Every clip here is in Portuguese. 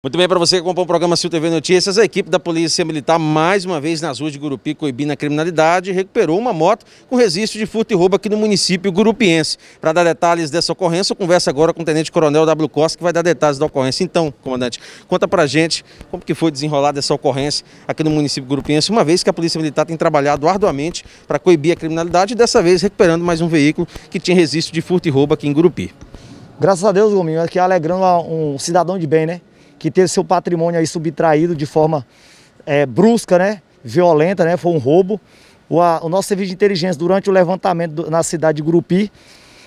Muito bem, para você que acompanha o programa Sil TV Notícias, a equipe da Polícia Militar, mais uma vez nas ruas de Gurupi, coibindo a criminalidade, recuperou uma moto com registro de furto e roubo aqui no município gurupiense. Para dar detalhes dessa ocorrência, eu converso agora com o Tenente Coronel W. Costa, que vai dar detalhes da ocorrência. Então, comandante, conta para gente como que foi desenrolada essa ocorrência aqui no município gurupiense, uma vez que a Polícia Militar tem trabalhado arduamente para coibir a criminalidade dessa vez recuperando mais um veículo que tinha registro de furto e roubo aqui em Gurupi. Graças a Deus, Gominho, aqui é alegrando um cidadão de bem, né? que teve seu patrimônio aí subtraído de forma é, brusca, né? Violenta, né? Foi um roubo. O, a, o, nosso serviço de inteligência, durante o levantamento do, na cidade de Grupi,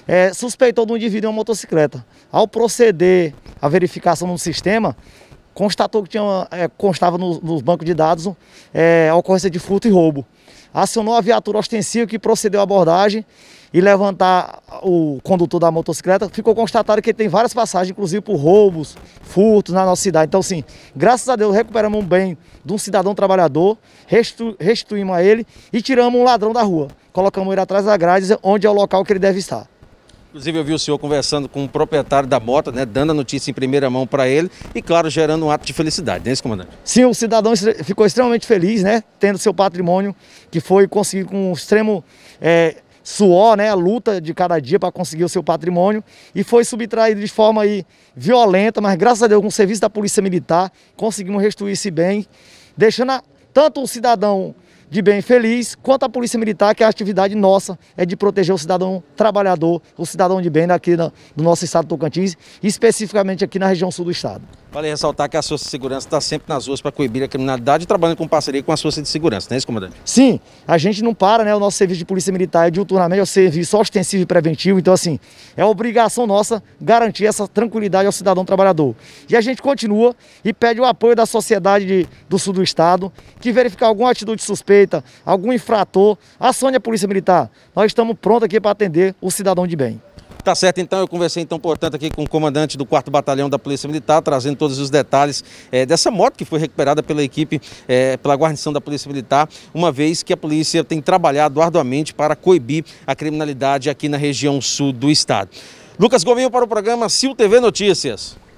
é, suspeitou de um indivíduo em uma motocicleta. Ao proceder a verificação no sistema, constatou que tinha, é, constava nos no bancos de dados é, a ocorrência de furto e roubo acionou a viatura ostensiva que procedeu à abordagem e levantar o condutor da motocicleta, ficou constatado que tem várias passagens, inclusive por roubos, furtos na nossa cidade. Então, sim, graças a Deus recuperamos um bem de um cidadão trabalhador, restitu restituímos a ele e tiramos um ladrão da rua. Colocamos ele atrás da grade, onde é o local que ele deve estar. Inclusive, eu vi o senhor conversando com o proprietário da moto, né, dando a notícia em primeira mão para ele e, claro, gerando um ato de felicidade, né, comandante? Sim, o cidadão ficou extremamente feliz, né, tendo seu patrimônio que foi conseguido com um extremo é, suor, né, a luta de cada dia para conseguir o seu patrimônio e foi subtraído de forma aí violenta, mas graças a Deus, com o serviço da Polícia Militar, conseguimos restituir esse bem, deixando a, tanto o cidadão de bem feliz, quanto à Polícia Militar, que a atividade nossa é de proteger o cidadão trabalhador, o cidadão de bem aqui no, do nosso estado Tocantins, especificamente aqui na região sul do estado. Vale ressaltar que a Força de Segurança está sempre nas ruas para coibir a criminalidade, trabalhando com parceria com a Força de Segurança, não é isso, comandante? Sim, a gente não para, né? O nosso serviço de Polícia Militar é de turno é um serviço ostensivo e preventivo, então assim, é obrigação nossa garantir essa tranquilidade ao cidadão trabalhador. E a gente continua e pede o apoio da sociedade de, do sul do estado, que verificar alguma atitude suspeita, algum infrator, acione a Polícia Militar. Nós estamos prontos aqui para atender o cidadão de bem. Tá certo, então. Eu conversei, então, portanto, aqui com o comandante do 4 Batalhão da Polícia Militar, trazendo todos os detalhes é, dessa moto que foi recuperada pela equipe, é, pela guarnição da Polícia Militar, uma vez que a polícia tem trabalhado arduamente para coibir a criminalidade aqui na região sul do estado. Lucas Gominho para o programa Sil TV Notícias.